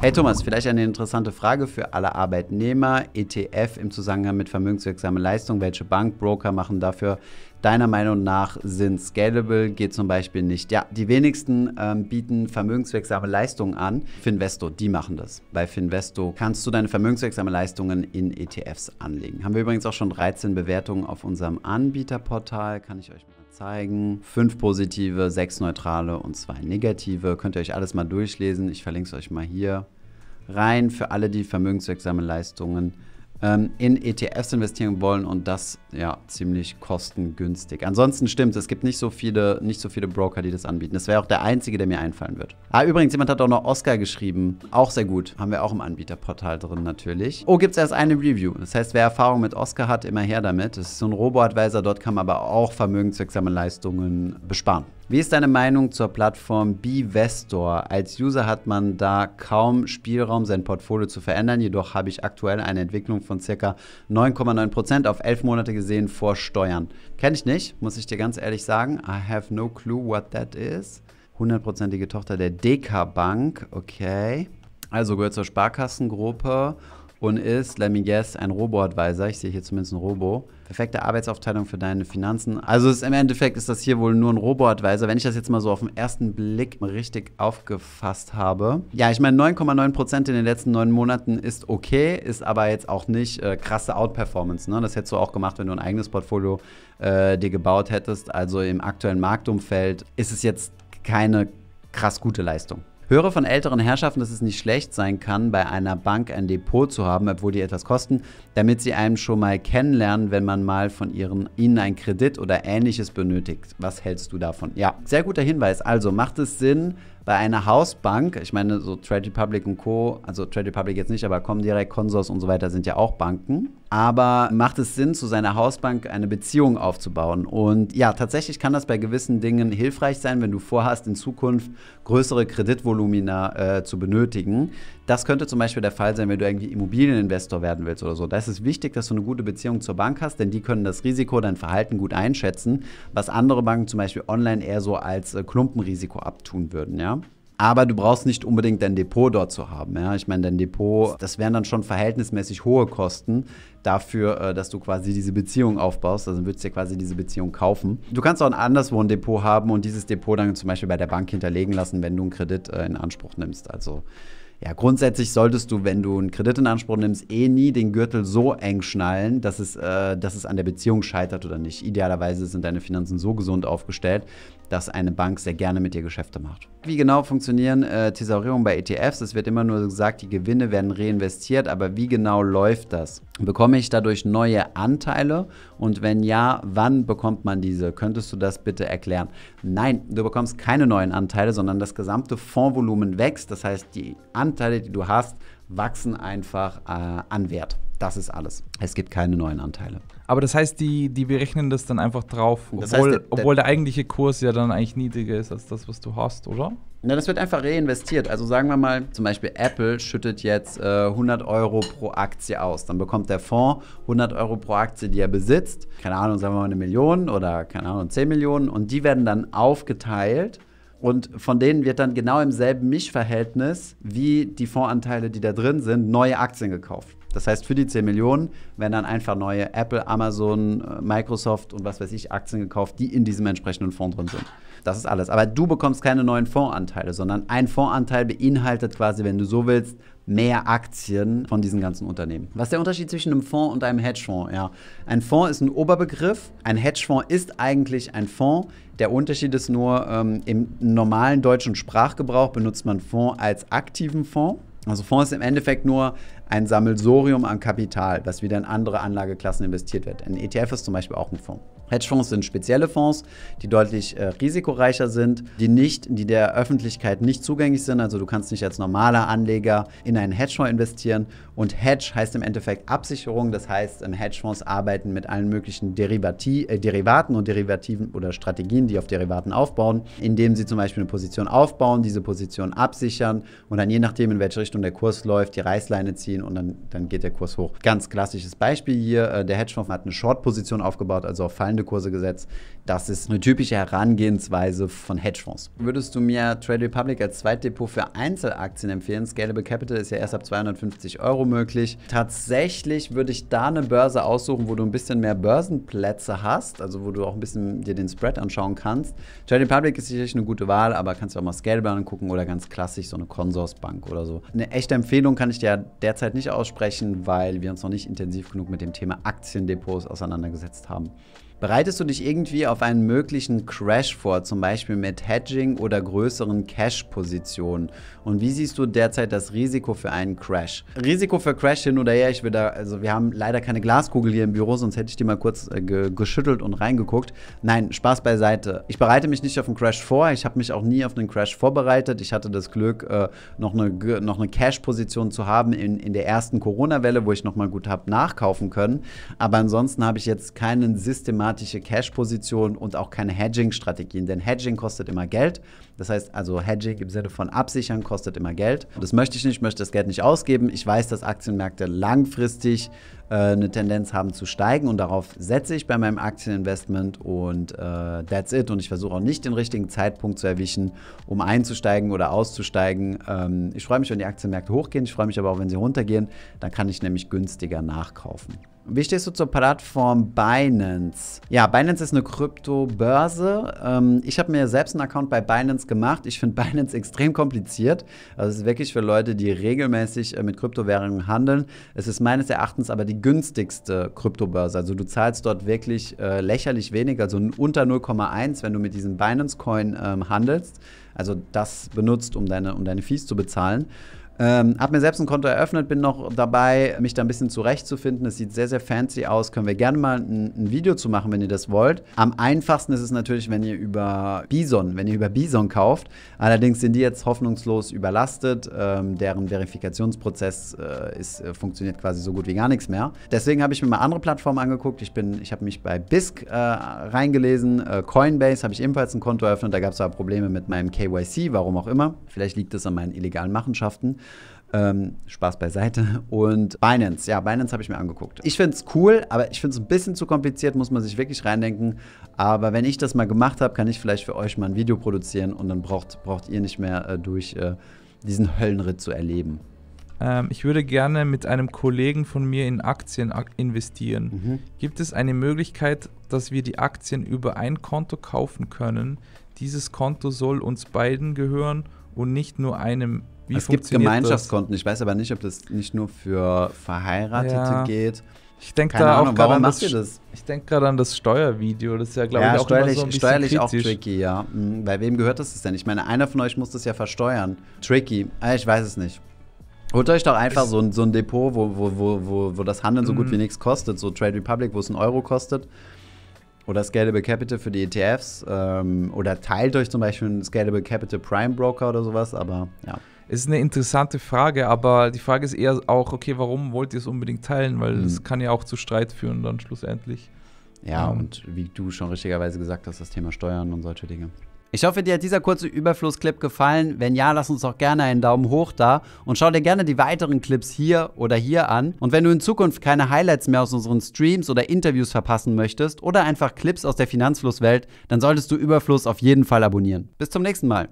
Hey Thomas, vielleicht eine interessante Frage für alle Arbeitnehmer. ETF im Zusammenhang mit vermögenswirksamer Leistung. Welche Bankbroker machen dafür deiner Meinung nach Sinn? Scalable geht zum Beispiel nicht. Ja, die wenigsten ähm, bieten vermögenswirksame Leistungen an. Finvesto, die machen das. Bei Finvesto kannst du deine vermögenswirksame Leistungen in ETFs anlegen. Haben wir übrigens auch schon 13 Bewertungen auf unserem Anbieterportal. Kann ich euch mal zeigen. Fünf positive, sechs neutrale und zwei negative. Könnt ihr euch alles mal durchlesen. Ich verlinke es euch mal hier rein für alle, die vermögenswirksame Leistungen ähm, in ETFs investieren wollen und das ja ziemlich kostengünstig. Ansonsten stimmt, es gibt nicht so viele, nicht so viele Broker, die das anbieten. Das wäre auch der einzige, der mir einfallen wird. Ah, übrigens, jemand hat auch noch Oscar geschrieben. Auch sehr gut. Haben wir auch im Anbieterportal drin natürlich. Oh, gibt es erst eine Review. Das heißt, wer Erfahrung mit Oscar hat, immer her damit. Das ist so ein Robo-Advisor, dort kann man aber auch vermögenswirksame Leistungen besparen. Wie ist deine Meinung zur Plattform Bivestor? Als User hat man da kaum Spielraum, sein Portfolio zu verändern. Jedoch habe ich aktuell eine Entwicklung von ca. 9,9% auf 11 Monate gesehen vor Steuern. Kenne ich nicht, muss ich dir ganz ehrlich sagen. I have no clue what that is. Hundertprozentige Tochter der DK Bank, okay. Also gehört zur Sparkassengruppe und ist, let me guess, ein Robo-Advisor. Ich sehe hier zumindest ein Robo. Perfekte Arbeitsaufteilung für deine Finanzen. Also ist, im Endeffekt ist das hier wohl nur ein Robo-Advisor, wenn ich das jetzt mal so auf den ersten Blick richtig aufgefasst habe. Ja, ich meine, 9,9% in den letzten neun Monaten ist okay, ist aber jetzt auch nicht äh, krasse Outperformance. Ne? Das hättest du auch gemacht, wenn du ein eigenes Portfolio äh, dir gebaut hättest. Also im aktuellen Marktumfeld ist es jetzt keine krass gute Leistung. Höre von älteren Herrschaften, dass es nicht schlecht sein kann, bei einer Bank ein Depot zu haben, obwohl die etwas kosten, damit sie einem schon mal kennenlernen, wenn man mal von ihren, ihnen ein Kredit oder ähnliches benötigt. Was hältst du davon? Ja, sehr guter Hinweis. Also macht es Sinn, bei einer Hausbank, ich meine, so Trade Republic und Co., also Trade Republic jetzt nicht, aber Comdirect, Consors und so weiter sind ja auch Banken. Aber macht es Sinn, zu seiner Hausbank eine Beziehung aufzubauen? Und ja, tatsächlich kann das bei gewissen Dingen hilfreich sein, wenn du vorhast, in Zukunft größere Kreditvolumina äh, zu benötigen. Das könnte zum Beispiel der Fall sein, wenn du irgendwie Immobilieninvestor werden willst oder so. Da ist es wichtig, dass du eine gute Beziehung zur Bank hast, denn die können das Risiko, dein Verhalten gut einschätzen, was andere Banken zum Beispiel online eher so als äh, Klumpenrisiko abtun würden, ja. Aber du brauchst nicht unbedingt dein Depot dort zu haben. Ja? Ich meine, dein Depot, das wären dann schon verhältnismäßig hohe Kosten dafür, äh, dass du quasi diese Beziehung aufbaust. Also würdest du dir quasi diese Beziehung kaufen. Du kannst auch anderswo ein Depot haben und dieses Depot dann zum Beispiel bei der Bank hinterlegen lassen, wenn du einen Kredit äh, in Anspruch nimmst. Also ja, grundsätzlich solltest du, wenn du einen Kredit in Anspruch nimmst, eh nie den Gürtel so eng schnallen, dass es, äh, dass es an der Beziehung scheitert oder nicht. Idealerweise sind deine Finanzen so gesund aufgestellt, dass eine Bank sehr gerne mit dir Geschäfte macht. Wie genau funktionieren äh, Thesaurierungen bei ETFs? Es wird immer nur gesagt, die Gewinne werden reinvestiert, aber wie genau läuft das? Bekomme ich dadurch neue Anteile? Und wenn ja, wann bekommt man diese? Könntest du das bitte erklären? Nein, du bekommst keine neuen Anteile, sondern das gesamte Fondsvolumen wächst. Das heißt, die Anteile Anteile, die du hast, wachsen einfach äh, an Wert. Das ist alles. Es gibt keine neuen Anteile. Aber das heißt, die, die berechnen das dann einfach drauf, obwohl, das heißt, der, der, obwohl der eigentliche Kurs ja dann eigentlich niedriger ist als das, was du hast, oder? Na, das wird einfach reinvestiert. Also sagen wir mal, zum Beispiel Apple schüttet jetzt äh, 100 Euro pro Aktie aus. Dann bekommt der Fonds 100 Euro pro Aktie, die er besitzt. Keine Ahnung, sagen wir mal eine Million oder keine Ahnung, 10 Millionen. Und die werden dann aufgeteilt und von denen wird dann genau im selben Mischverhältnis wie die Fondsanteile, die da drin sind, neue Aktien gekauft. Das heißt, für die 10 Millionen werden dann einfach neue Apple, Amazon, äh, Microsoft und was weiß ich Aktien gekauft, die in diesem entsprechenden Fonds drin sind. Das ist alles. Aber du bekommst keine neuen Fondsanteile, sondern ein Fondsanteil beinhaltet quasi, wenn du so willst, mehr Aktien von diesen ganzen Unternehmen. Was ist der Unterschied zwischen einem Fonds und einem Hedgefonds? Ja, ein Fonds ist ein Oberbegriff. Ein Hedgefonds ist eigentlich ein Fonds. Der Unterschied ist nur, ähm, im normalen deutschen Sprachgebrauch benutzt man Fonds als aktiven Fonds. Also Fonds ist im Endeffekt nur ein Sammelsorium an Kapital, das wieder in andere Anlageklassen investiert wird. Ein ETF ist zum Beispiel auch ein Fonds. Hedgefonds sind spezielle Fonds, die deutlich äh, risikoreicher sind, die nicht, die der Öffentlichkeit nicht zugänglich sind. Also du kannst nicht als normaler Anleger in einen Hedgefonds investieren. Und Hedge heißt im Endeffekt Absicherung. Das heißt, im Hedgefonds arbeiten mit allen möglichen Derivati äh, Derivaten und Derivativen oder Strategien, die auf Derivaten aufbauen, indem sie zum Beispiel eine Position aufbauen, diese Position absichern und dann je nachdem, in welche Richtung der Kurs läuft, die Reißleine ziehen ziehen und dann, dann geht der Kurs hoch. Ganz klassisches Beispiel hier, äh, der Hedgefonds hat eine Short-Position aufgebaut, also auf fallende Kurse gesetzt. Das ist eine typische Herangehensweise von Hedgefonds. Würdest du mir Trade Republic als Zweitdepot für Einzelaktien empfehlen? Scalable Capital ist ja erst ab 250 Euro möglich. Tatsächlich würde ich da eine Börse aussuchen, wo du ein bisschen mehr Börsenplätze hast, also wo du auch ein bisschen dir den Spread anschauen kannst. Trade Republic ist sicherlich eine gute Wahl, aber kannst du auch mal Scalable angucken oder ganz klassisch so eine Consorsbank oder so. Eine echte Empfehlung kann ich dir derzeit derzeit nicht aussprechen, weil wir uns noch nicht intensiv genug mit dem Thema Aktiendepots auseinandergesetzt haben. Bereitest du dich irgendwie auf einen möglichen Crash vor, zum Beispiel mit Hedging oder größeren Cash-Positionen? Und wie siehst du derzeit das Risiko für einen Crash? Risiko für Crash hin oder her, ich will da, also wir haben leider keine Glaskugel hier im Büro, sonst hätte ich die mal kurz äh, ge geschüttelt und reingeguckt. Nein, Spaß beiseite. Ich bereite mich nicht auf einen Crash vor, ich habe mich auch nie auf einen Crash vorbereitet. Ich hatte das Glück, äh, noch eine, noch eine Cash-Position zu haben in, in der ersten Corona-Welle, wo ich nochmal gut habe nachkaufen können. Aber ansonsten habe ich jetzt keinen systematischen systematische Cash-Position und auch keine Hedging-Strategien, denn Hedging kostet immer Geld das heißt also Hedging im Sinne von Absichern kostet immer Geld. Das möchte ich nicht, ich möchte das Geld nicht ausgeben. Ich weiß, dass Aktienmärkte langfristig äh, eine Tendenz haben zu steigen und darauf setze ich bei meinem Aktieninvestment und äh, that's it. Und ich versuche auch nicht den richtigen Zeitpunkt zu erwischen, um einzusteigen oder auszusteigen. Ähm, ich freue mich, wenn die Aktienmärkte hochgehen, ich freue mich aber auch, wenn sie runtergehen. Dann kann ich nämlich günstiger nachkaufen. Wie stehst du zur Plattform Binance? Ja, Binance ist eine Kryptobörse. Ähm, ich habe mir selbst einen Account bei Binance gemacht. Ich finde Binance extrem kompliziert. Also es ist wirklich für Leute, die regelmäßig äh, mit Kryptowährungen handeln. Es ist meines Erachtens aber die günstigste Kryptobörse. Also du zahlst dort wirklich äh, lächerlich wenig, also unter 0,1, wenn du mit diesem Binance Coin ähm, handelst. Also das benutzt, um deine, um deine Fees zu bezahlen. Ähm, hab mir selbst ein Konto eröffnet, bin noch dabei, mich da ein bisschen zurechtzufinden. Es sieht sehr, sehr fancy aus. Können wir gerne mal ein, ein, Video zu machen, wenn ihr das wollt. Am einfachsten ist es natürlich, wenn ihr über Bison, wenn ihr über Bison kauft. Allerdings sind die jetzt hoffnungslos überlastet. Ähm, deren Verifikationsprozess äh, ist, äh, funktioniert quasi so gut wie gar nichts mehr. Deswegen habe ich mir mal andere Plattformen angeguckt. Ich, ich habe mich bei BISC äh, reingelesen. Äh, Coinbase habe ich ebenfalls ein Konto eröffnet. Da gab es aber Probleme mit meinem KYC, warum auch immer. Vielleicht liegt es an meinen illegalen Machenschaften. Ähm, Spaß beiseite. Und Binance, ja, Binance habe ich mir angeguckt. Ich finde es cool, aber ich finde es ein bisschen zu kompliziert, muss man sich wirklich reindenken. Aber wenn ich das mal gemacht habe, kann ich vielleicht für euch mal ein Video produzieren und dann braucht, braucht ihr nicht mehr äh, durch äh, diesen Höllenritt zu erleben. Ähm, ich würde gerne mit einem Kollegen von mir in Aktien ak investieren. Mhm. Gibt es eine Möglichkeit, dass wir die Aktien über ein Konto kaufen können? Dieses Konto soll uns beiden gehören wo nicht nur einem. Wie es gibt Gemeinschaftskonten. Das? Ich weiß aber nicht, ob das nicht nur für Verheiratete ja. geht. Ich denke da auch gerade an das, das? Ich denke an das Steuervideo. Das ist ja, glaube ja, ich, auch steuerlich, so ein steuerlich auch tricky, ja. Bei mhm, wem gehört das denn? Ich meine, einer von euch muss das ja versteuern. Tricky. Ah, ich weiß es nicht. Holt euch doch einfach so ein, so ein Depot, wo, wo, wo, wo, das Handeln so gut mhm. wie nichts kostet. So Trade Republic, wo es einen Euro kostet oder Scalable Capital für die ETFs ähm, oder teilt euch zum Beispiel einen Scalable Capital Prime Broker oder sowas, aber ja. Es Ist eine interessante Frage, aber die Frage ist eher auch, okay, warum wollt ihr es unbedingt teilen? Weil es mhm. kann ja auch zu Streit führen dann schlussendlich. Ja, ähm. und wie du schon richtigerweise gesagt hast, das Thema Steuern und solche Dinge. Ich hoffe, dir hat dieser kurze Überflussclip gefallen. Wenn ja, lass uns doch gerne einen Daumen hoch da und schau dir gerne die weiteren Clips hier oder hier an. Und wenn du in Zukunft keine Highlights mehr aus unseren Streams oder Interviews verpassen möchtest oder einfach Clips aus der Finanzflusswelt, dann solltest du Überfluss auf jeden Fall abonnieren. Bis zum nächsten Mal.